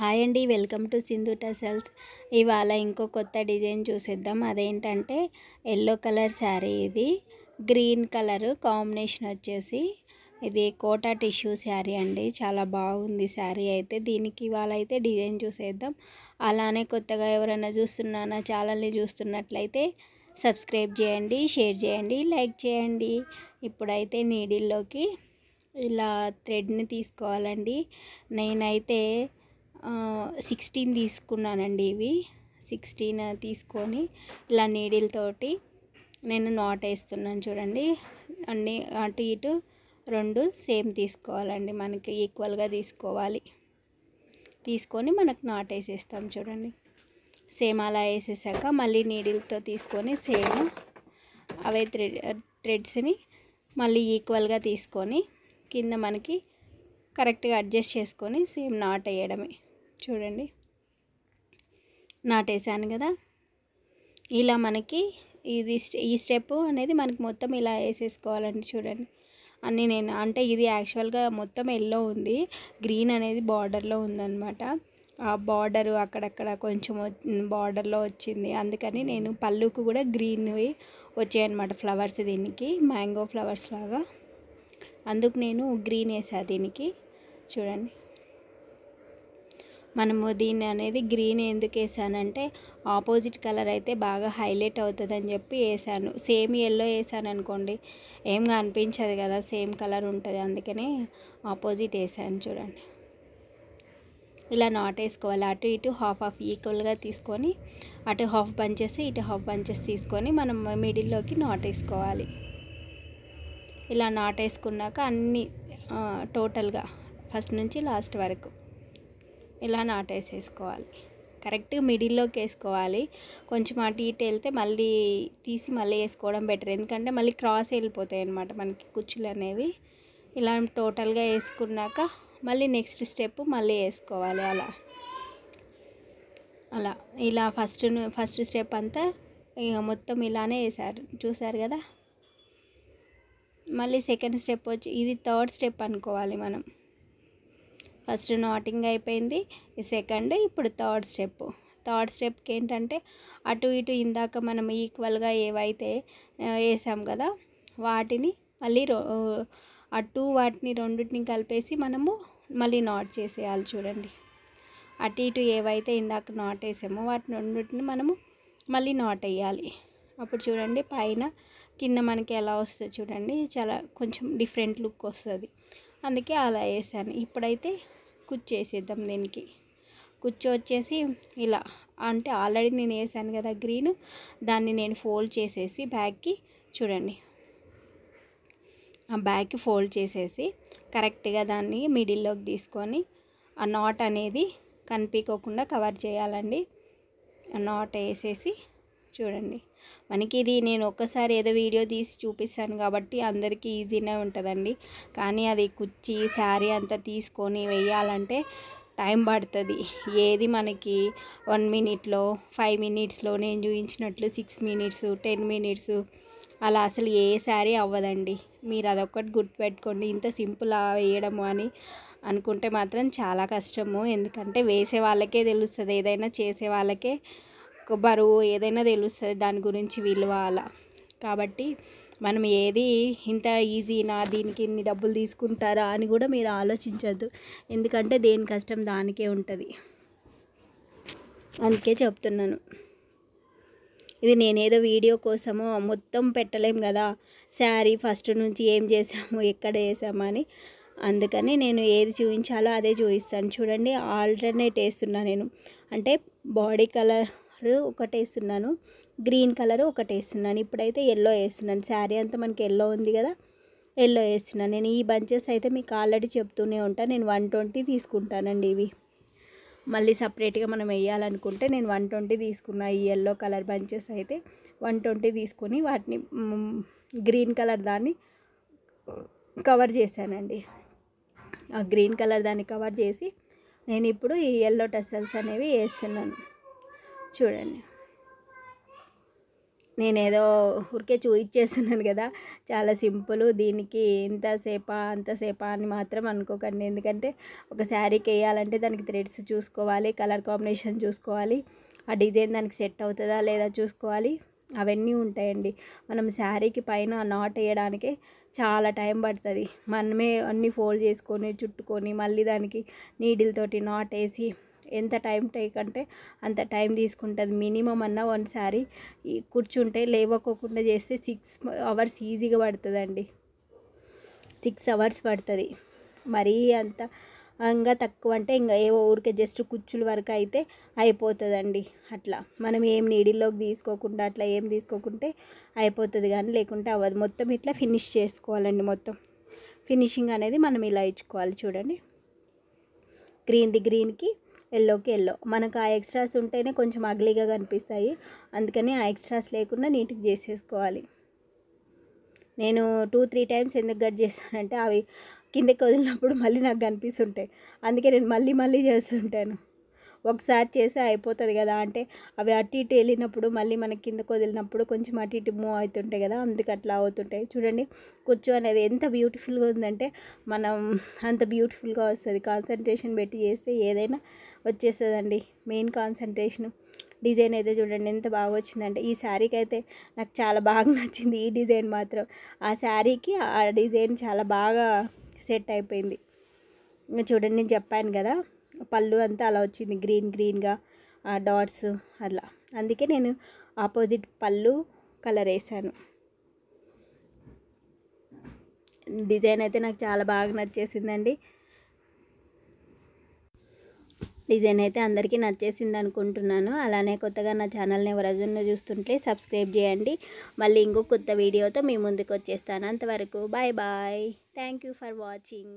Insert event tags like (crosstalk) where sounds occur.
hi అండి welcome to Sindhu cells ఇవాళ ఇంకో కొత్త డిజైన్ చూసేద్దాం అదేంటంటే ఎల్లో కలర్ శారీ ఇది గ్రీన్ కలర్ కాంబినేషన్ వచ్చేసి ఇది కోటా టిష్యూ శారీ అండి చాలా బాగుంది శారీ అయితే దీనికి ఇవాళ అయితే డిజైన్ చూసేద్దాం అలానే కొత్తగా ఎవరైనా చూస్తున్నా నా ఛానల్ని చూస్తున్నట్లయితే సబ్స్క్రైబ్ చేయండి షేర్ చేయండి లైక్ చేయండి ఇప్పుడైతే నీడిల్లోకి ఇలా థ్రెడ్ని తీసుకోవాలండి నేనైతే సిక్స్టీన్ తీసుకున్నానండి ఇవి సిక్స్టీన్ తీసుకొని ఇలా నీడిల్తోటి నేను నాట్ వేస్తున్నాను చూడండి అన్నీ అటు ఇటు రెండు సేమ్ తీసుకోవాలండి మనకి ఈక్వల్గా తీసుకోవాలి తీసుకొని మనకు నాట్ వేసేస్తాం చూడండి సేమ్ అలా వేసేసాక మళ్ళీ నీడిల్తో తీసుకొని సేమ్ అవే థ్రెడ్ థ్రెడ్స్ని మళ్ళీ ఈక్వల్గా తీసుకొని కింద మనకి కరెక్ట్గా అడ్జస్ట్ చేసుకొని సేమ్ నాట్ వేయడమే చూడండి నాటేసాను కదా ఇలా మనకి ఇది ఈ స్టెప్ అనేది మనకి మొత్తం ఇలా వేసేసుకోవాలండి చూడండి అని నేను అంటే ఇది యాక్చువల్గా మొత్తం ఎల్లో ఉంది గ్రీన్ అనేది బార్డర్లో ఉందన్నమాట ఆ బార్డరు అక్కడక్కడ కొంచెం బార్డర్లో వచ్చింది అందుకని నేను పళ్ళుకు కూడా గ్రీన్వి వచ్చాయి అనమాట ఫ్లవర్స్ దీనికి మ్యాంగో ఫ్లవర్స్ లాగా అందుకు నేను గ్రీన్ వేసా దీనికి చూడండి మనము దీన్ని అనేది గ్రీన్ ఎందుకు వేసానంటే ఆపోజిట్ కలర్ అయితే బాగా హైలైట్ అవుతుందని చెప్పి వేసాను సేమ్ ఎల్లో వేసాను అనుకోండి ఏం అనిపించదు కదా సేమ్ కలర్ ఉంటుంది అందుకనే ఆపోజిట్ వేసాను చూడండి ఇలా నాట్ వేసుకోవాలి అటు ఇటు హాఫ్ హాఫ్ ఈక్వల్గా తీసుకొని అటు హాఫ్ బంచెస్ ఇటు హాఫ్ బంచెస్ తీసుకొని మనం మిడిల్లోకి నాట్ వేసుకోవాలి ఇలా నాట్ వేసుకున్నాక అన్ని టోటల్గా ఫస్ట్ నుంచి లాస్ట్ వరకు ఇలా నాటేసేసుకోవాలి కరెక్ట్గా మిడిల్లోకి వేసుకోవాలి కొంచెం అటు ఇటు వెళ్తే మళ్ళీ తీసి మళ్ళీ వేసుకోవడం బెటర్ ఎందుకంటే మళ్ళీ క్రాస్ వెళ్ళిపోతాయి అన్నమాట మనకి కుచ్చులు అనేవి ఇలా టోటల్గా వేసుకున్నాక మళ్ళీ నెక్స్ట్ స్టెప్ మళ్ళీ వేసుకోవాలి అలా అలా ఇలా ఫస్ట్ ఫస్ట్ స్టెప్ అంతా ఇక మొత్తం ఇలానే వేసారు చూసారు కదా మళ్ళీ సెకండ్ స్టెప్ వచ్చి ఇది థర్డ్ స్టెప్ అనుకోవాలి మనం ఫస్ట్ నాటింగ్ అయిపోయింది ఈ సెకండ్ ఇప్పుడు థర్డ్ స్టెప్ థర్డ్ స్టెప్కి ఏంటంటే అటు ఇటు ఇందాక మనం ఈక్వల్గా ఏవైతే వేసాం కదా వాటిని మళ్ళీ అటు వాటిని రెండింటిని కలిపేసి మనము మళ్ళీ నాట్ చేసేయాలి చూడండి అటు ఇటు ఏవైతే ఇందాక నాట్ వేసామో వాటి రెండింటిని మనము మళ్ళీ నాట్ వేయాలి అప్పుడు చూడండి పైన కింద మనకి ఎలా వస్తుంది చూడండి చాలా కొంచెం డిఫరెంట్ లుక్ వస్తుంది అందుకే అలా వేసాను ఇప్పుడైతే కుచ్చేసేద్దాం దీనికి కుచ్చు వచ్చేసి ఇలా అంటే ఆల్రెడీ నేను వేసాను కదా గ్రీన్ దాన్ని నేను ఫోల్డ్ చేసేసి బ్యాగ్కి చూడండి ఆ బ్యాగ్కి ఫోల్డ్ చేసేసి కరెక్ట్గా దాన్ని మిడిల్లోకి తీసుకొని ఆ నాట్ అనేది కనిపించకుండా కవర్ చేయాలండి నాట్ వేసేసి చూడండి మనకి ఇది నేను ఒక్కసారి ఏదో వీడియో తీసి చూపిస్తాను కాబట్టి అందరికీ ఈజీనే ఉంటుందండి కానీ అది కుచ్చి శారీ అంతా తీసుకొని వేయాలంటే టైం పడుతుంది ఏది మనకి వన్ మినిట్లో ఫైవ్ మినిట్స్లో నేను చూపించినట్లు సిక్స్ మినిట్స్ టెన్ మినిట్స్ అలా అసలు ఏ శారీ అవ్వదండి మీరు అదొక్కటి గుర్తుపెట్టుకోండి ఇంత సింపుల్ వేయడము అని అనుకుంటే మాత్రం చాలా కష్టము ఎందుకంటే వేసే వాళ్ళకే తెలుస్తుంది ఏదైనా చేసే వాళ్ళకే బరువు ఏదైనా తెలుస్తుంది దాని గురించి విలువ అలా కాబట్టి మనం ఏది ఇంత ఈజీనా దీనికి ఇన్ని డబ్బులు తీసుకుంటారా అని కూడా మీరు ఆలోచించద్దు ఎందుకంటే దేని కష్టం దానికే ఉంటుంది అందుకే చెప్తున్నాను ఇది నేనేదో వీడియో కోసము మొత్తం పెట్టలేం కదా శారీ ఫస్ట్ నుంచి ఏం చేసాము ఎక్కడ వేసామని అందుకని నేను ఏది చూపించాలో అదే చూపిస్తాను చూడండి ఆల్టర్నేట్ వేస్తున్నా నేను అంటే బాడీ కలర్ ఒకటి వేస్తున్నాను గ్రీన్ కలర్ ఒకటి వేస్తున్నాను ఇప్పుడైతే ఎల్లో వేస్తున్నాను శారీ అంతా మనకి ఎల్లో ఉంది కదా ఎల్లో వేస్తున్నాను నేను ఈ బంచెస్ అయితే మీకు ఆల్రెడీ చెప్తూనే ఉంటాను నేను వన్ ట్వంటీ తీసుకుంటానండి ఇవి మళ్ళీ సపరేట్గా మనం వేయాలనుకుంటే నేను వన్ ట్వంటీ తీసుకున్న ఈ ఎల్లో కలర్ బంచెస్ అయితే వన్ ట్వంటీ తీసుకొని వాటిని గ్రీన్ కలర్ దాన్ని కవర్ చేశానండి ఆ గ్రీన్ కలర్ దాన్ని కవర్ చేసి నేను ఇప్పుడు ఈ ఎల్లో టసల్స్ అనేవి వేస్తున్నాను చూడండి నేనేదో ఊరికే చూయించేస్తున్నాను కదా చాలా సింపుల్ దీనికి ఇంతసేపా అంతసేపా అని మాత్రం అనుకోకండి ఎందుకంటే ఒక శారీకి వేయాలంటే దానికి థ్రెడ్స్ చూసుకోవాలి కలర్ కాంబినేషన్ చూసుకోవాలి ఆ డిజైన్ దానికి సెట్ అవుతుందా లేదా చూసుకోవాలి అవన్నీ ఉంటాయండి మనం శారీకి పైన నాట్ వేయడానికి చాలా టైం పడుతుంది మనమే అన్నీ ఫోల్డ్ చేసుకొని చుట్టుకొని మళ్ళీ దానికి నీడిల్తోటి నాట్ వేసి ఎంత టైం టేక్ అంటే అంత టైం తీసుకుంటుంది మినిమం అన్న వన్సారి కూర్చుంటే లేవకోకుండా చేస్తే సిక్స్ అవర్స్ ఈజీగా పడుతుందండి సిక్స్ అవర్స్ పడుతుంది మరీ అంత ఇంకా తక్కువ అంటే ఇంకా ఏవో ఊరికే జస్ట్ కుచ్చుల వరకు అయితే అయిపోతుందండి అట్లా మనం ఏం నీడిల్లోకి తీసుకోకుండా అట్లా ఏం తీసుకోకుంటే అయిపోతుంది కానీ లేకుంటే అవ్వదు మొత్తం ఇట్లా ఫినిష్ చేసుకోవాలండి మొత్తం ఫినిషింగ్ అనేది మనం ఇలా ఇచ్చుకోవాలి చూడండి గ్రీన్ది గ్రీన్కి ఎల్లోకి ఎల్లో మనకు ఆ ఎక్స్ట్రాస్ ఉంటేనే కొంచెం అగ్లీగా కనిపిస్తాయి అందుకని ఆ ఎక్స్ట్రాస్ లేకుండా నీట్గా చేసేసుకోవాలి నేను టూ త్రీ టైమ్స్ ఎందుకు కట్ చేస్తానంటే అవి కిందకి వదిలినప్పుడు మళ్ళీ నాకు కనిపిస్తుంటాయి అందుకే నేను మళ్ళీ మళ్ళీ చేస్తుంటాను ఒకసారి చేస్తే అయిపోతుంది కదా అంటే అవి అటు ఇటు వెళ్ళినప్పుడు మళ్ళీ మన కిందకు వదిలినప్పుడు కొంచెం అటు ఇటు మూవ్ అవుతుంటాయి కదా అందుకు అట్లా అవుతుంటాయి చూడండి కూర్చు అనేది ఎంత బ్యూటిఫుల్గా ఉందంటే మనం అంత బ్యూటిఫుల్గా వస్తుంది కాన్సన్ట్రేషన్ పెట్టి చేస్తే ఏదైనా వచ్చేస్తుందండి మెయిన్ కాన్సన్ట్రేషను డిజైన్ అయితే చూడండి ఎంత బాగా వచ్చిందంటే ఈ శారీకి అయితే నాకు చాలా బాగా (laughs) నచ్చింది ఈ డిజైన్ మాత్రం ఆ శారీకి ఆ డిజైన్ చాలా బాగా సెట్ అయిపోయింది చూడండి నేను చెప్పాను కదా పళ్ళు అంతా అలా వచ్చింది గ్రీన్ గ్రీన్గా ఆ డాట్స్ అలా అందుకే నేను ఆపోజిట్ పళ్ళు కలర్ వేసాను డిజైన్ అయితే నాకు చాలా బాగా నచ్చేసిందండి డిజైన్ అయితే అందరికీ నచ్చేసింది అనుకుంటున్నాను అలానే కొత్తగా నా ఛానల్ని ఎవరైనా చూస్తుంటే సబ్స్క్రైబ్ చేయండి మళ్ళీ ఇంకో కొత్త వీడియోతో మీ ముందుకు వచ్చేస్తాను అంతవరకు bye bye thank you for watching